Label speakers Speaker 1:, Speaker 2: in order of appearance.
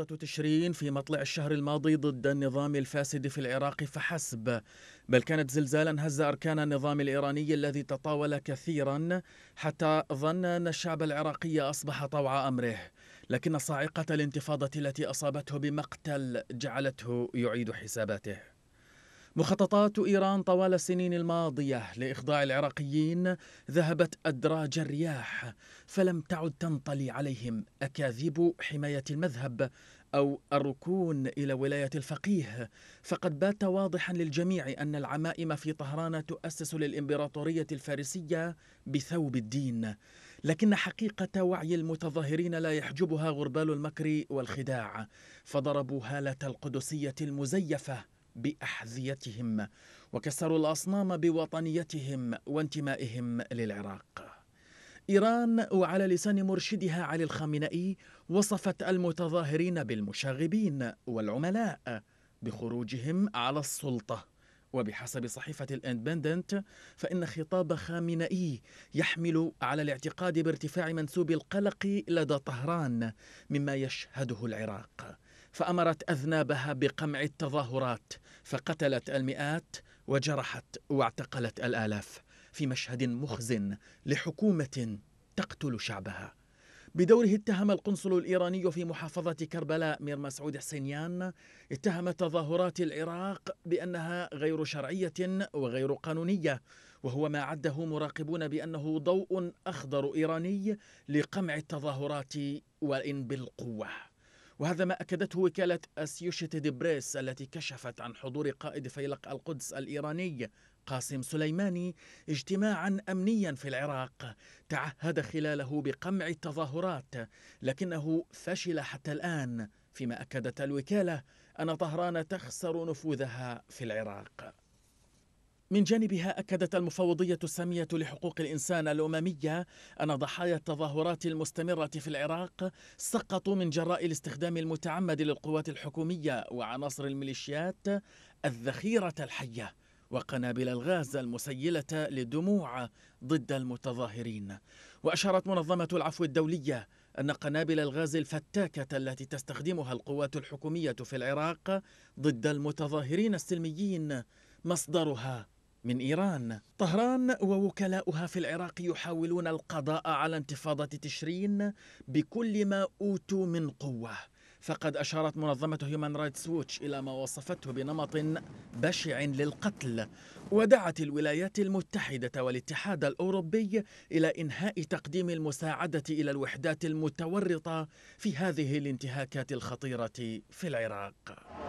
Speaker 1: مفاوضة تشرين في مطلع الشهر الماضي ضد النظام الفاسد في العراق فحسب بل كانت زلزالا هز أركان النظام الإيراني الذي تطاول كثيرا حتى ظن أن الشعب العراقي أصبح طوع أمره لكن صاعقة الانتفاضة التي أصابته بمقتل جعلته يعيد حساباته مخططات إيران طوال السنين الماضية لإخضاع العراقيين ذهبت أدراج الرياح فلم تعد تنطلي عليهم أكاذيب حماية المذهب أو الركون إلى ولاية الفقيه فقد بات واضحا للجميع أن العمائم في طهران تؤسس للإمبراطورية الفارسية بثوب الدين لكن حقيقة وعي المتظاهرين لا يحجبها غربال المكر والخداع فضربوا هالة القدسية المزيفة بأحذيتهم وكسروا الأصنام بوطنيتهم وانتمائهم للعراق إيران وعلى لسان مرشدها علي الخامنئي وصفت المتظاهرين بالمشاغبين والعملاء بخروجهم على السلطة وبحسب صحيفة الاندبندنت فإن خطاب خامنئي يحمل على الاعتقاد بارتفاع منسوب القلق لدى طهران مما يشهده العراق فأمرت أذنابها بقمع التظاهرات فقتلت المئات وجرحت واعتقلت الآلاف في مشهد مخزن لحكومة تقتل شعبها بدوره اتهم القنصل الإيراني في محافظة كربلاء مير مسعود حسينيان اتهم تظاهرات العراق بأنها غير شرعية وغير قانونية وهو ما عده مراقبون بأنه ضوء أخضر إيراني لقمع التظاهرات وإن بالقوة وهذا ما أكدته وكالة أسيوشيتد بريس التي كشفت عن حضور قائد فيلق القدس الإيراني قاسم سليماني اجتماعا امنيا في العراق تعهد خلاله بقمع التظاهرات لكنه فشل حتى الان فيما اكدت الوكاله ان طهران تخسر نفوذها في العراق من جانبها أكدت المفوضية السامية لحقوق الإنسان الأممية أن ضحايا التظاهرات المستمرة في العراق سقطوا من جراء الاستخدام المتعمد للقوات الحكومية وعناصر الميليشيات الذخيرة الحية وقنابل الغاز المسيلة للدموع ضد المتظاهرين وأشارت منظمة العفو الدولية أن قنابل الغاز الفتاكة التي تستخدمها القوات الحكومية في العراق ضد المتظاهرين السلميين مصدرها من إيران طهران ووكلاؤها في العراق يحاولون القضاء على انتفاضة تشرين بكل ما أوتوا من قوة فقد أشارت منظمة هيومان رايتس ووتش إلى ما وصفته بنمط بشع للقتل ودعت الولايات المتحدة والاتحاد الأوروبي إلى إنهاء تقديم المساعدة إلى الوحدات المتورطة في هذه الانتهاكات الخطيرة في العراق